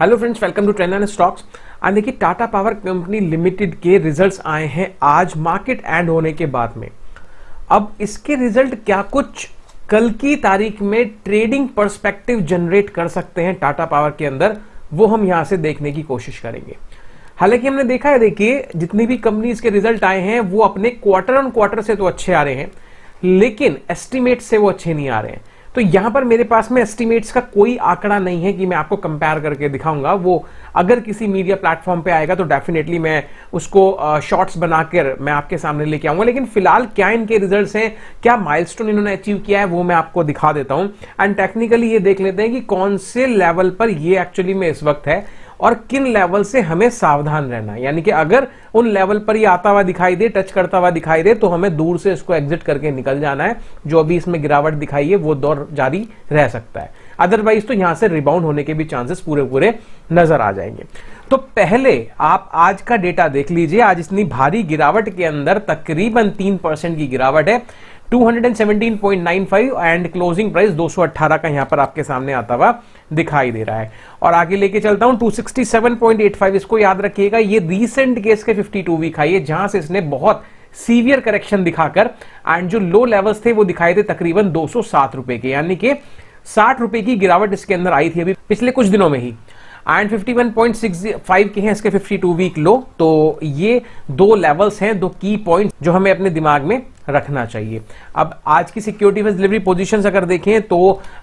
hello friends welcome to trend and stocks आज देखिए Tata power company limited के results आए हैं आज मार्केट एंड होने के बाद में अब इसके रिजल्ट क्या कुछ कल की तारीख में ट्रेडिंग पर्सपेक्टिव जनरेट कर सकते हैं टाटा पावर के अंदर वो हम यहां से देखने की कोशिश करेंगे हालांकि हमने देखा है देखिए जितनी भी कंपनीज के रिजल्ट आए हैं वो अपने क्वार्टर ऑन क्वार्टर से तो अच्छे आ रहे हैं लेकिन एस्टिमेट से वो अच्छे नहीं आ रहे हैं तो यहां पर मेरे पास में एस्टिमेट्स का कोई आंकड़ा नहीं है कि मैं आपको कंपेयर करके दिखाऊंगा वो अगर किसी मीडिया प्लेटफॉर्म पे आएगा तो डेफिनेटली मैं उसको शॉर्ट्स बनाकर मैं आपके सामने लेके आऊंगा लेकिन फिलहाल क्या इनके रिजल्ट हैं क्या माइल इन्होंने अचीव किया है वो मैं आपको दिखा देता हूं एंड टेक्निकली ये देख लेते हैं कि कौन से लेवल पर ये एक्चुअली में इस वक्त है और किन लेवल से हमें सावधान रहना यानी कि अगर उन लेवल पर ये आता हुआ दिखाई दे टच करता हुआ दिखाई दे तो हमें दूर से इसको एग्जिट करके निकल जाना है जो अभी इसमें गिरावट दिखाई है वो दौर जारी रह सकता है अदरवाइज तो यहां से रिबाउंड होने के भी चांसेस पूरे पूरे नजर आ जाएंगे तो पहले आप आज का डेटा देख लीजिए आज इतनी भारी गिरावट के अंदर तकरीबन तीन परसेंट की गिरावट है 217.95 एंड क्लोजिंग प्राइस 218 का यहां पर आपके सामने आता हुआ दिखाई दे रहा है और आगे लेके चलता हूं 267.85 इसको याद रखिएगा ये रीसेंट केस के 52 वीक हाई है जहां से इसने बहुत सीवियर करेक्शन दिखाकर एंड जो लो लेवल्स थे वो दिखाए थे तकरीबन दो रुपए के यानी कि साठ रुपए की गिरावट इसके अंदर आई थी अभी पिछले कुछ दिनों में ही एंड 51.65 के हैं इसके 52 वीक लो तो ये दो लेवल्स हैं दो की पॉइंट जो हमें अपने दिमाग में रखना चाहिए अब आज की सिक्योरिटी में डिलीवरी पोजीशन अगर देखें तो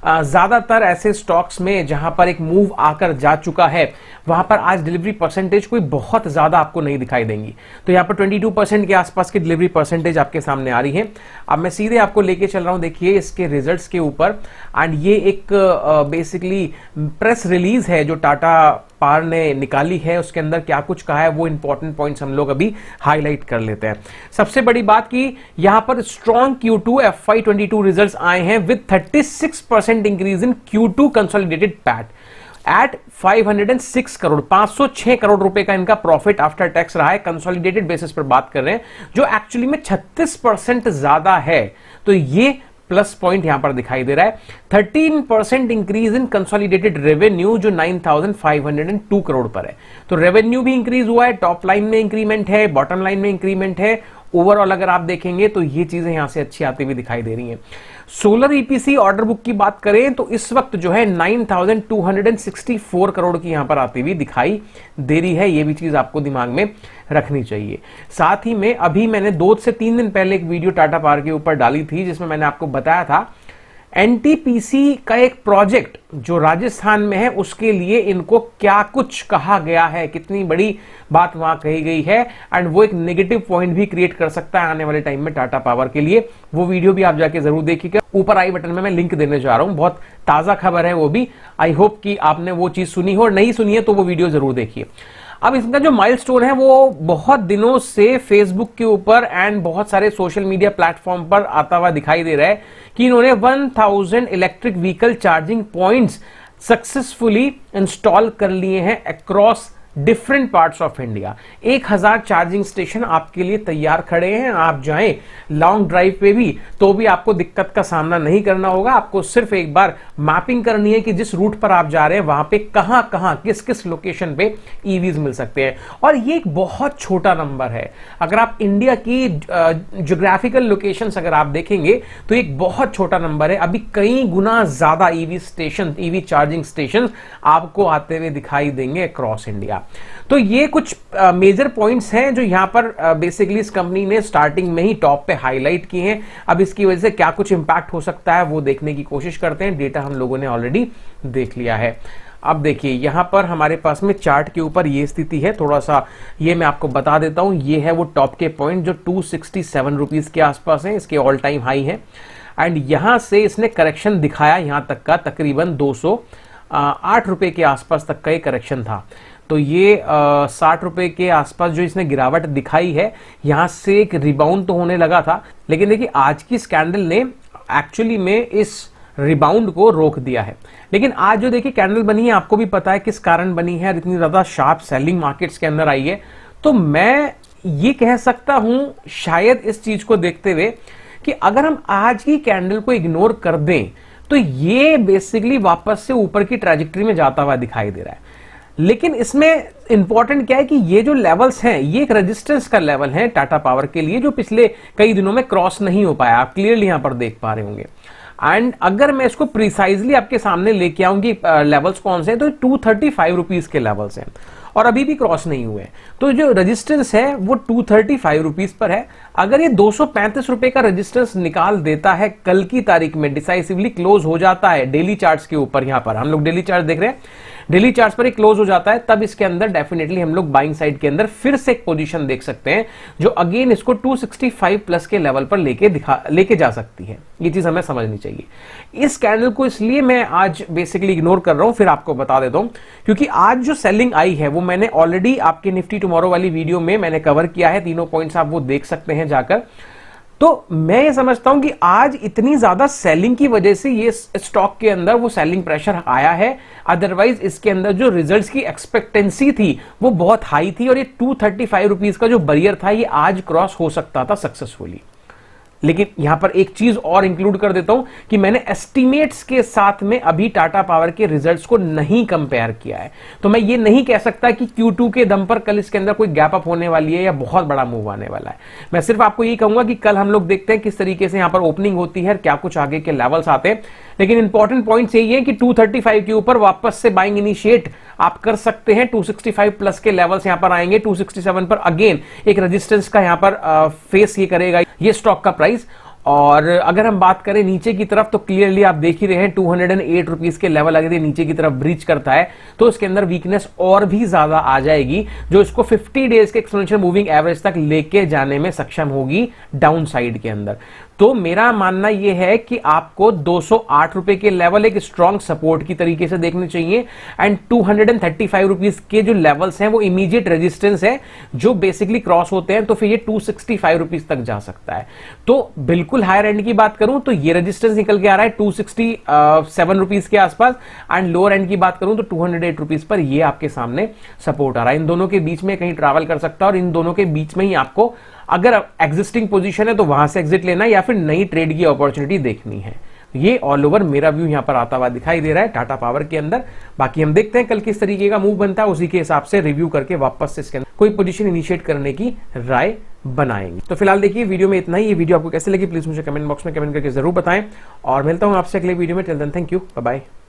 ज्यादातर ऐसे स्टॉक्स में जहां पर एक मूव आकर जा चुका है वहां पर आज डिलीवरी परसेंटेज कोई बहुत ज्यादा आपको नहीं दिखाई देंगी तो यहां पर 22 परसेंट के आसपास की डिलीवरी परसेंटेज आपके सामने आ रही है अब मैं सीधे आपको लेके चल रहा हूं देखिए इसके रिजल्ट के ऊपर एंड ये एक बेसिकली प्रेस रिलीज है जो टाटा पार ने निकाली है उसके अंदर क्या कुछ कहा है वो इंपॉर्टेंट पॉइंट हम लोग अभी हाईलाइट कर लेते हैं सबसे बड़ी बात की यहां पर strong Q two F I twenty two result आए हैं with thirty six percent increase in Q two consolidated PAT at 506 crore 506 crore रुपए का इनका प्रॉफिट आफ्टर टैक्स रहा है कंसोलिडेटेड बेसिस पर बात कर रहे हैं जो एक्चुअली में 36 परसेंट ज्यादा है तो ये प्लस पॉइंट यहां पर दिखाई दे रहा है 13 percent increase in consolidated revenue जो 9,502 करोड़ पर है तो रेवेन्यू भी इंक्रीज हुआ है टॉप लाइन में इंक्रीमेंट है बॉटम लाइन में इंक्रीमेंट है ओवरऑल अगर आप देखेंगे तो ये चीजें यहां से अच्छी आती हुई दिखाई दे रही हैं सोलर ईपीसी ऑर्डर बुक की बात करें तो इस वक्त जो है 9,264 करोड़ की यहां पर आती हुई दिखाई दे रही है ये भी चीज आपको दिमाग में रखनी चाहिए साथ ही में अभी मैंने दो से तीन दिन पहले एक वीडियो टाटा पार के ऊपर डाली थी जिसमें मैंने आपको बताया था एनटीपीसी का एक प्रोजेक्ट जो राजस्थान में है उसके लिए इनको क्या कुछ कहा गया है कितनी बड़ी बात वहां कही गई है एंड वो एक नेगेटिव पॉइंट भी क्रिएट कर सकता है आने वाले टाइम में टाटा पावर के लिए वो वीडियो भी आप जाके जरूर देखिएगा ऊपर आई बटन में मैं लिंक देने जा रहा हूं बहुत ताजा खबर है वो भी आई होप कि आपने वो चीज सुनी हो और नहीं सुनी है तो वो वीडियो जरूर देखिए अब इसका जो माइलस्टोन है वो बहुत दिनों से फेसबुक के ऊपर एंड बहुत सारे सोशल मीडिया प्लेटफॉर्म पर आता हुआ दिखाई दे रहा है कि इन्होंने 1000 electric vehicle charging points successfully install कर लिए हैं across different parts of India एक हजार चार्जिंग स्टेशन आपके लिए तैयार खड़े हैं आप जाए लॉन्ग ड्राइव पे भी तो भी आपको दिक्कत का सामना नहीं करना होगा आपको सिर्फ एक बार मैपिंग करनी है कि जिस रूट पर आप जा रहे हैं वहां पे कहां कहां किस किस लोकेशन पे ईवीज e मिल सकते हैं और ये एक बहुत छोटा नंबर है अगर आप इंडिया की जोग्राफिकल लोकेशन अगर आप देखेंगे तो एक बहुत छोटा नंबर है अभी कई गुना ज्यादा EV station EV charging station आपको आते हुए दिखाई देंगे अक्रॉस इंडिया था तो ये कुछ मेजर पॉइंट्स हैं जो यहां पर बेसिकली इस कंपनी ने स्टार्टिंग में ही टॉप पे हाईलाइट किए हैं अब इसकी वजह से क्या कुछ इंपैक्ट हो सकता है वो देखने की कोशिश करते हैं डेटा हम लोगों ने ऑलरेडी देख लिया है अब देखिए यहां पर हमारे पास में चार्ट के ऊपर ये स्थिति है थोड़ा सा ये मैं आपको बता देता हूं ये है वो टॉप के पॉइंट जो टू सिक्सटी के आसपास है इसके ऑल टाइम हाई है एंड यहां से इसने करेक्शन दिखाया यहां तक का तकरीबन दो सौ आठ रुपये के आसपास तक का ये करेक्शन था तो ये साठ रुपए के आसपास जो इसने गिरावट दिखाई है यहां से एक रिबाउंड तो होने लगा था लेकिन देखिए आज की स्कैंडल ने एक्चुअली में इस रिबाउंड को रोक दिया है लेकिन आज जो देखिए कैंडल बनी है आपको भी पता है किस कारण बनी है और इतनी ज़्यादा शार्प सेलिंग मार्केट्स के अंदर आई है तो मैं ये कह सकता हूं शायद इस चीज को देखते हुए कि अगर हम आज की कैंडल को इग्नोर कर दें तो ये बेसिकली वापस से ऊपर की ट्रेजेक्ट्री में जाता हुआ दिखाई दे रहा है लेकिन इसमें इंपॉर्टेंट क्या है कि ये जो लेवल्स हैं ये एक रेजिस्टेंस का लेवल है टाटा पावर के लिए जो पिछले कई दिनों में क्रॉस नहीं हो पाया आप क्लियरली यहां पर देख पा रहे होंगे एंड अगर मैं इसको प्रिसाइजली आपके सामने लेके आऊंगी लेवल्स कौन से हैं तो टू थर्टी फाइव रुपीज के लेवल्स हैं और अभी भी क्रॉस नहीं हुए तो जो रजिस्टेंस है वो to thirty five rupees per है अगर ये दो सौ पैंतीस रुपए का रजिस्टेंस निकाल देता है कल की तारीख में डिसाइसिवली क्लोज हो जाता है डेली चार्ज के ऊपर यहां पर हम लोग डेली चार्ट देख रहे हैं डेली चार्ट पर ही क्लोज हो जाता है तब इसके अंदर डेफिनेटली हम लोग बाइंग साइड के अंदर फिर से एक पोजीशन देख सकते हैं जो अगेन इसको 265 प्लस के लेवल पर लेके दिखा लेके जा सकती है ये चीज हमें समझनी चाहिए इस कैंडल को इसलिए मैं आज बेसिकली इग्नोर कर रहा हूं फिर आपको बता देता हूं क्योंकि आज जो सेलिंग आई है वो मैंने ऑलरेडी आपके निफ्टी टुमारो वाली वीडियो में मैंने कवर किया है तीनों पॉइंट्स आप वो देख सकते हैं जाकर तो मैं ये समझता हूं कि आज इतनी ज्यादा सेलिंग की वजह से ये स्टॉक के अंदर वो सेलिंग प्रेशर आया है अदरवाइज इसके अंदर जो रिजल्ट्स की एक्सपेक्टेंसी थी वो बहुत हाई थी और ये टू थर्टी फाइव रुपीज का जो बरियर था ये आज क्रॉस हो सकता था सक्सेसफुली लेकिन यहां पर एक चीज और इंक्लूड कर देता हूं कि मैंने एस्टिमेट्स के साथ में अभी टाटा पावर के रिजल्ट्स को नहीं कंपेयर किया है तो मैं ये नहीं कह सकता कि Q2 के दम पर कल इसके अंदर कोई गैप अप होने वाली है या बहुत बड़ा मूव आने वाला है मैं सिर्फ आपको ये कहूंगा कि कल हम लोग देखते हैं किस तरीके से यहां पर ओपनिंग होती है क्या कुछ आगे के लेवल्स आते हैं लेकिन इंपॉर्टेंट पॉइंट यही है कि 235 के ऊपर वापस से बाइंग इनिशिएट आप कर सकते हैं 265 प्लस के लेवल्स यहां पर आएंगे 267 पर अगेन एक रेजिस्टेंस का यहां पर फेस uh, ये करेगा ये स्टॉक का प्राइस और अगर हम बात करें नीचे की तरफ तो क्लियरली आप देख ही रहे हैं टू हंड्रेड रुपीज के लेवल अगर ये नीचे की तरफ ब्रीच करता है तो इसके अंदर वीकनेस और भी ज्यादा आ जाएगी जो इसको 50 डेज के एक्सपोनेंशियल मूविंग एवरेज तक लेके जाने में सक्षम होगी डाउन साइड के अंदर तो मेरा मानना यह है कि आपको दो रुपए के लेवल एक स्ट्रांग सपोर्ट की तरीके से देखने चाहिए एंड टू हंड्रेड के जो लेवल्स हैं वो इमीडिएट रेजिस्टेंस है जो बेसिकली क्रॉस होते हैं तो फिर ये टू सिक्सटी तक जा सकता है तो बिल्कुल बिल्कुल हायर एंड की बात करूं तो ये रेजिस्टेंस निकल के आ रहा है टू सिक्सटी सेवन रुपीज के आसपास एंड लोअर एंड की बात करूं तो two hundred eight rupees per ये आपके सामने सपोर्ट आ रहा है इन दोनों के बीच में कहीं ट्रैवल कर सकता है और इन दोनों के बीच में ही आपको अगर एग्जिस्टिंग पोजिशन है तो वहां से एग्जिट लेना या फिर नई ट्रेड की अपॉर्चुनिटी देखनी है ये ऑल ओवर मेरा व्यू यहां पर आता हुआ दिखाई दे रहा है टाटा पावर के अंदर बाकी हम देखते हैं कल किस तरीके का मूव बनता है उसी के हिसाब से रिव्यू करके वापस से इसके अंदर कोई पोजीशन इनिशिएट करने की राय बनाएंगे तो फिलहाल देखिए वीडियो में इतना ही ये वीडियो आपको कैसे लगी प्लीज मुझे कमेंट बॉक्स में कमेंट करके जरूर बताएं और मिलता हूं आपसे अगले वीडियो में till then thank you bye